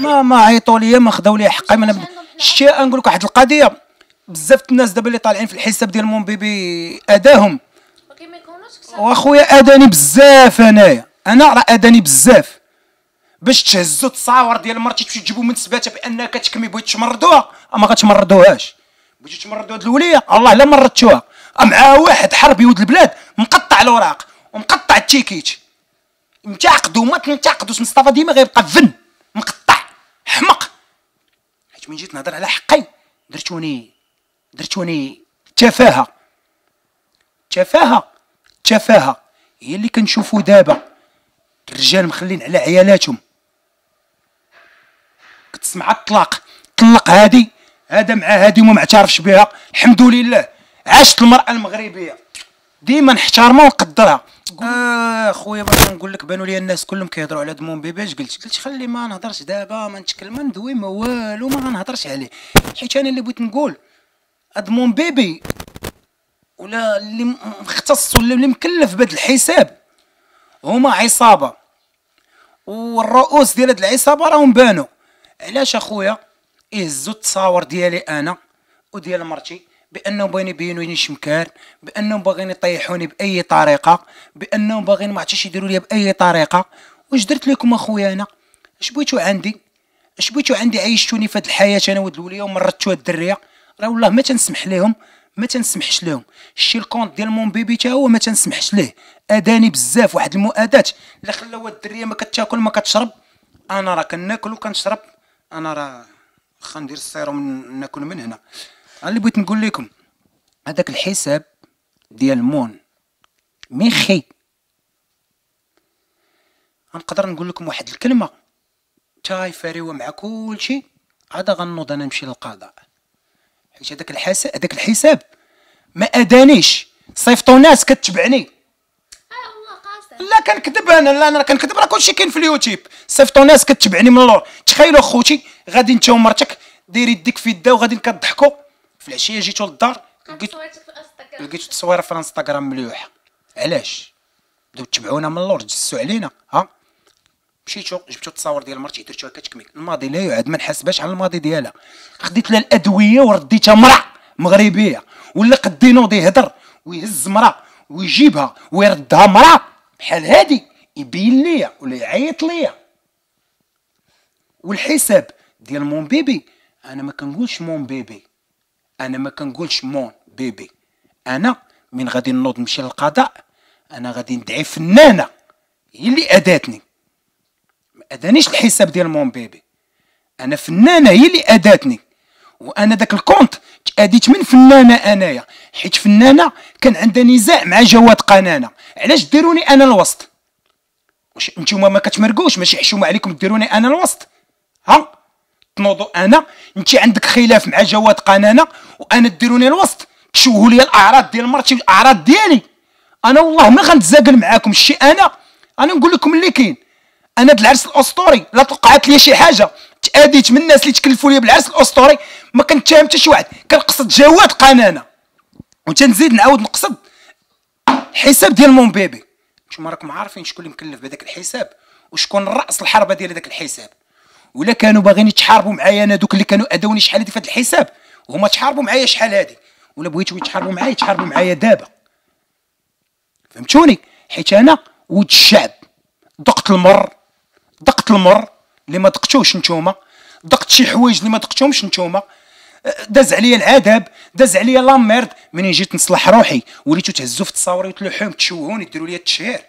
ما ما عيطوا لي ما خداو لي حقي انا شتي نقول لك واحد القضيه بزاف الناس دابا اللي طالعين في الحساب ديال مون بيبي اداهم واخويا اداني بزاف انايا انا راه اداني بزاف باش تهزوا التصاور ديال مرتي تمشي تجيبوا من سباتها بانها كتكمي بغيت تمرضوها ما غاتمرضوهاش بغيتو تمرضوا هاد الوليه الله الا مرضتوها مع واحد حرب يود البلاد مقطع الاوراق ومقطع التيكيت نتعاقدوا ما تنتعقدوش مصطفى ديما غيبقى فن مقطع حمق حيت من جيت نهضر على حقي درتوني درتوني تفاهه تفاهه تفاهه هي اللي كنشوفو دابا الرجال مخلين على عيالاتهم كتسمع الطلاق طلق هادي هذا مع هادي وما معترفش بها الحمد لله عاشت المراه المغربيه ديما نحترمها ونقدرها آه خويا باش نقول لك بانوا لي الناس كلهم كيهضروا على دمون بيباش قلت قلت خلي ما نهضرش دابا ما نتكلم ما ندوي ما والو ما غنهضرش عليه حيت انا اللي بغيت نقول دمون بيبي ولا اللي مختص ولا اللي مكلف بهذا الحساب هما عصابه والرؤوس ديال هاد العصابه راهم بانوا علاش اخويا يهزوا التصاور ديالي انا وديال مرتي بانهم باغيين يبينوني شمكار بانهم باغيين يطيحوني باي طريقه بانهم باغيين ما عرفتش يديروا لي باي طريقه واش درت لكم اخويا انا اش بغيتو عندي اش بغيتو عندي عيشتوني في هاد الحياه انا ود الوليه ومرضتو هاد الدريه راه والله ما تنسمح لهم ما تنسمحش لهم شتي الكونت ديال مون بيبي تا هو ما تنسمحش ليه اداني بزاف واحد المؤادات اللي خلاو هاد الدريه ما كتاكل ما كتشرب انا راه كناكل وكنشرب انا راه خندير السيروم ناكل من هنا انا اللي بغيت نقول لكم هذاك الحساب ديال مون ميخي غنقدر نقول لكم واحد الكلمه تا فريوه مع كلشي عاد غنوض انا نمشي للقضاء حيت هذاك الحساب هذاك الحساب ما ادانيش صيفطوا ناس كتبعني لا كنكذب انا لا انا كنكذب راه كلشي كاين في اليوتيوب صيفطوا ناس كتبعني من اللور تخيلوا خوتي غادي انت ومرتك دايرين يديك في يدها وغادي كضحكوا في العشيه جيتو للدار لقيت لقيتو التصويره في الانستغرام ملوحه علاش بداو تبعونا من اللور جسوا علينا ها مشيتو جبتو التصاور ديال مرتي هكا تكميك الماضي لا يعاد ما نحاسبهاش على الماضي ديالها خديت لها الادويه ورديتها مرا مغربيه ولا قدي نوض يهضر ويهز مرا ويجيبها ويردها مرا بحال هادي يبين ليا ولا يعيط ليا والحساب ديال مون بيبي انا ما كنقولش مون بيبي انا ما كنقولش مون بيبي انا من غادي نوض نمشي للقضاء انا غادي ندعي فنانه هي اللي اداتني ما ادانيش الحساب ديال مون بيبي انا فنانه هي اللي اداتني وانا داك الكونت تاديت من فنانه انايا حيت فنانه كان عندها نزاع مع جواد قنانه علاش ديروني انا الوسط واش نتوما ما كتمرقوش ماشي حشومه عليكم ديروني انا الوسط ها تنوضوا انا انت عندك خلاف مع جواد قنانه وانا ديروني الوسط تشوهوا لي الاعراض ديال مرتي الاعراض ديالي انا والله ما غنتزاقل معاكم شي انا انا نقول لكم اللي كاين انا هذا العرس الاسطوري لا توقعت لي شي حاجه تاديت من الناس اللي تكلفوا لي بالعرس الاسطوري ما كنتهم حتى شي واحد كنقصد جواد قنانه وتنزيد نعاود نقصد الحساب ديال مون بيبي نتوما راكم عارفين شكون اللي مكلف بهذاك الحساب وشكون راس الحربه ديال هذاك الحساب ولا كانوا باغيين يتحاربوا معايا انا دوك اللي كانوا ادوني شحال هذيك في هذا الحساب وهما تحاربوا معايا شحال هذه ولا بغيتو يتحاربوا معايا يتحاربوا معايا دابا فهمتوني حيت انا ود الشعب دقت المر دقت المر اللي ما دقتوش نتوما دقت شي حوايج اللي ما دقتهمش نتوما أه، داز عليا العذاب داز عليا ميرد منين جيت نصلح روحي وليتو تهزوا في التصاوري وتلوحوهم تشوهوني ديروا لي التشهير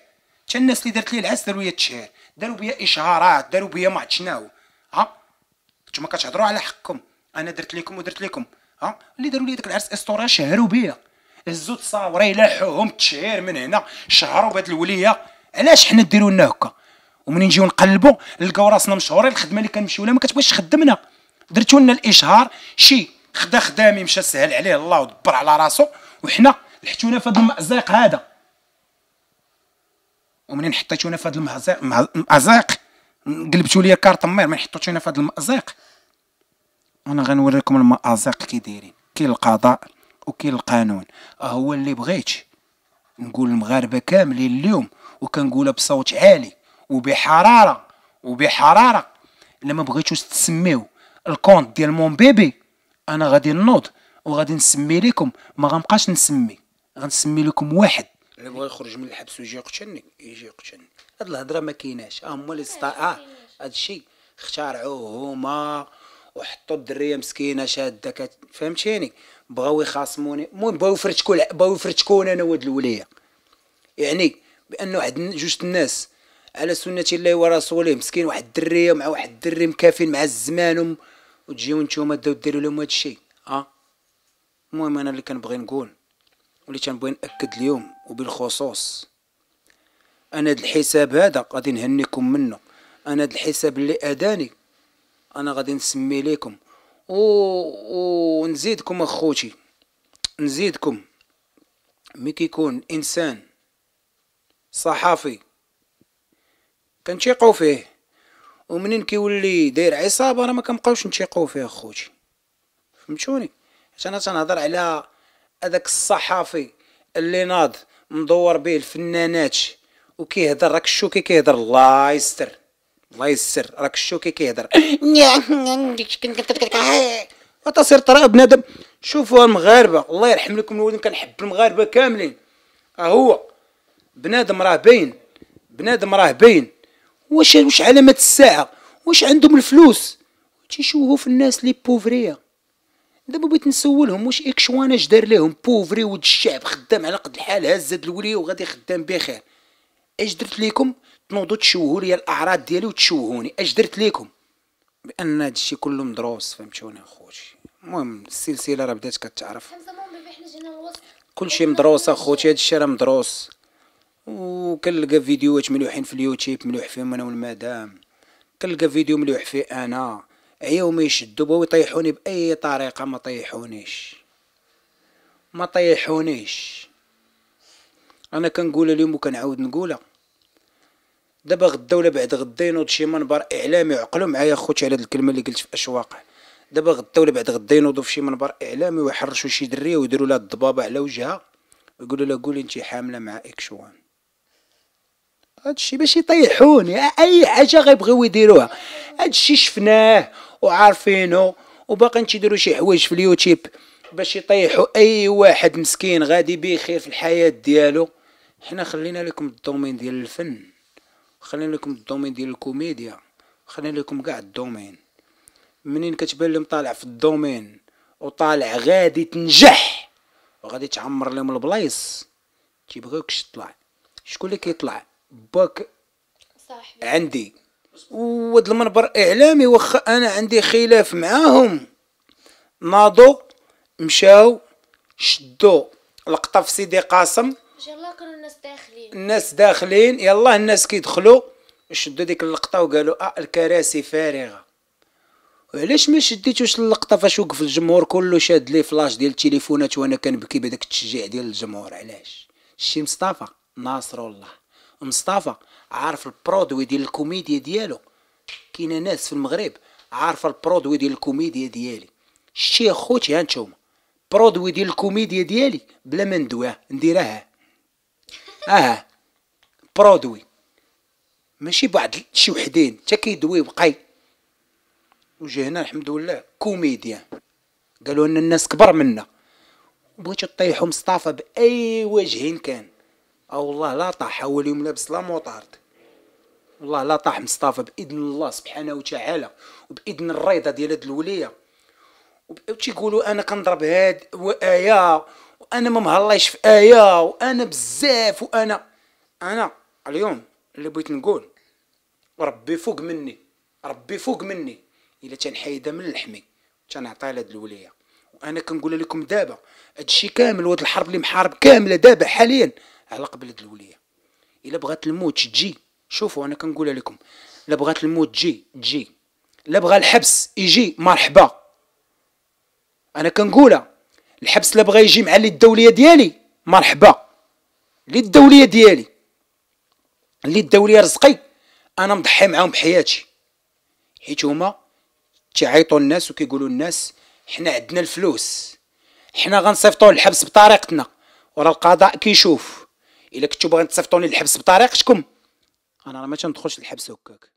حتى الناس اللي دارت لي العز داروا لي التشهير داروا بيا اشهارات داروا بيا ما عرفت شناهو نتوما كتهضروا على حقكم انا درت لكم ودرت لكم ها اللي داروا لي داك العرس اسطوره شهروا بيا هزوا تصاوري لاحوهم تشهير من هنا شهروا بهاد الوليه علاش حنا ديروا لنا هكا ومنين نجيو نقلبوا نلقاو راسنا مشهورين الخدمه اللي كنمشيو لها ما كتبغيش تخدمنا درتو لنا الاشهار شي خدا خدامي مشى سهل عليه الله ودبر على راسو وحنا لحتونا في هذا المازيق هذا ومنين حطيتونا في هذا المازيق قلبتوا لي كارت مير ما نحطوش هنا في هذا المازيق انا غنوريكم المازيق كي دايرين كاين القضاء وكاين القانون أه هو اللي بغيت نقول المغاربه كاملين اليوم وكنقولها بصوت عالي وبحراره وبحراره الا ما بغيتوش تسميو الكونت ديال مون بيبي انا غادي نوض وغادي نسمي لكم ما غنبقاش نسمي غنسمي لكم واحد اللي بغى يخرج من الحبس ويجي يقتلني يجي يقتلني هاد الهضره ما كايناش اه هما اللي ستا اه هاد الشيء اخترعوه هما وحطوا الدريه مسكينه شاده كت... فهمتيني بغاو يخاصموني المهم بغاو يفرتكون بغاو يفرتكون انا ولد الوليه يعني بانه واحد جوج الناس على سنه الله ورسوله مسكين واحد الدريه مع واحد الدري مكافين مع الزمان وتجيو نتوما داو ديروا لهم هاد الشيء اه المهم انا اللي كنبغي نقول واللي تنبغي ناكد اليوم وبالخصوص انا هذا الحساب هذا غادي نهنيكم منه انا هذا الحساب اللي اداني انا غادي نسمي لكم و... ونزيدكم اخوتي نزيدكم مي كيكون انسان صحافي كنتيقوا فيه ومنين كيولي داير عصابه راه ما كنبقاوش نتيقوا فيه اخوتي فهمتوني حيت انا تنهضر على هذاك الصحافي اللي ناض مدور به الفنانات وكيهضر راك الشوكي كيهضر الله يستر الله يستر راك الشوكي كيهضر وتصير ترى بنادم شوفوا المغاربه الله يرحم لكم الوالدين كنحب المغاربه كاملين هو بنادم راه باين بنادم راه باين واش واش علامات الساعه واش عندهم الفلوس تيشوهوا في الناس لي بوفريه دابا بغيت نسولهم واش اكشوان اش دار لهم بوفري ود الشعب خدام على قد الحال هز هاد الوليه وغادي خدام بخير اش درت ليكم تنوضوا تشوهوا لي الاعراض ديالي وتشوهوني اش درت ليكم بان هادشي كله مدروس فهمتوني اخوتي المهم السلسله راه بدات كتعرف كلشي مدروس اخوتي هادشي راه مدروس وكنلقى فيديوهات ملوحين في اليوتيوب ملوح فيهم انا والمدام كنلقى فيديو ملوح فيه انا يوم يشدوا بو يطيحوني باي طريقه ما طيحونيش ما طيحونيش انا كنقول اليوم وكنعاود نقولها دابا غدا ولا بعد غدا ينوض شي منبر اعلامي عقلوا معايا خوتي على هاد الكلمه اللي قلت في اشواق دابا غدا ولا بعد غدا ينوضوا في شي منبر اعلامي ويحرشوا شي دريه ويديروا لها الضبابه على وجهها ويقولوا لها قولي انت حامله مع اكس وان هادشي باش يطيحوني اي حاجه غيبغيو يديروها هادشي شفناه وعارفينه وباقي تيديروا شي حوايج في اليوتيوب باش يطيحوا اي واحد مسكين غادي بيه خير في الحياه ديالو حنا خلينا لكم الدومين ديال الفن خلينا لكم الدومين ديال الكوميديا خلينا لكم كاع الدومين منين كتبان لهم طالع في الدومين وطالع غادي تنجح وغادي تعمر لهم البلايص تيبغيوكش تطلع شكون اللي كيطلع باك صاحبي عندي وهذا المنبر اعلامي واخا انا عندي خلاف معاهم ناضوا مشاو شدوا لقطه في سيدي قاسم الناس داخلين يلا الناس كيدخلوا شدوا ديك اللقطه وقالوا اه الكراسي فارغه وعلاش ما شديتوش اللقطه فاش وقف الجمهور كله شاد لي فلاش ديال التليفونات وانا كنبكي بداك التشجيع ديال الجمهور علاش الشي مصطفى ناصر الله مصطفى عارف البرودوي ديال الكوميديا ديالو كاينه ناس في المغرب عارفه البرودوي ديال الكوميديا ديالي شتي اخوتي ها نتوما برودوي ديال الكوميديا ديالي بلا ما ندويها نديرها اه برودوي ماشي بعض شي وحدين حتى كيدوي بقاي وجي هنا الحمد لله كوميديان قالوا ان الناس كبر منا بغيتو طيحوا مصطفى باي وجه كان او والله لا طاح هو اليوم لابس لا موطارد والله لا طاح مصطفى باذن الله سبحانه وتعالى وباذن الرضا ديال هاد الوليه وتيقولوا انا كنضرب هاد وايا وانا ما مهلايش في ايه وانا بزاف وانا انا اليوم اللي بغيت نقول ربي فوق مني ربي فوق مني الا تنحيدها من لحمي تنعطيها لهاد الوليه وانا كنقول لكم دابا هادشي كامل وهاد الحرب اللي محارب كامله دابا حاليا على هاد الولية الا بغات الموت تجي شوفوا انا كنقولها لكم الا بغات الموت تجي تجي الا بغى الحبس يجي مرحبا انا كنقولها الحبس الا بغى يجي مع اللي الدوليه ديالي مرحبا اللي الدوليه ديالي اللي الدوليه رزقي انا مضحي معاهم بحياتي حيت هما تيعيطوا الناس وكيقولوا الناس حنا عندنا الفلوس حنا غنصيفطوا الحبس بطريقتنا ورا القضاء كيشوف الا كنتو باغيين تصيفطوني للحبس بطريقتكم انا راه ما تندخلش للحبس هكاك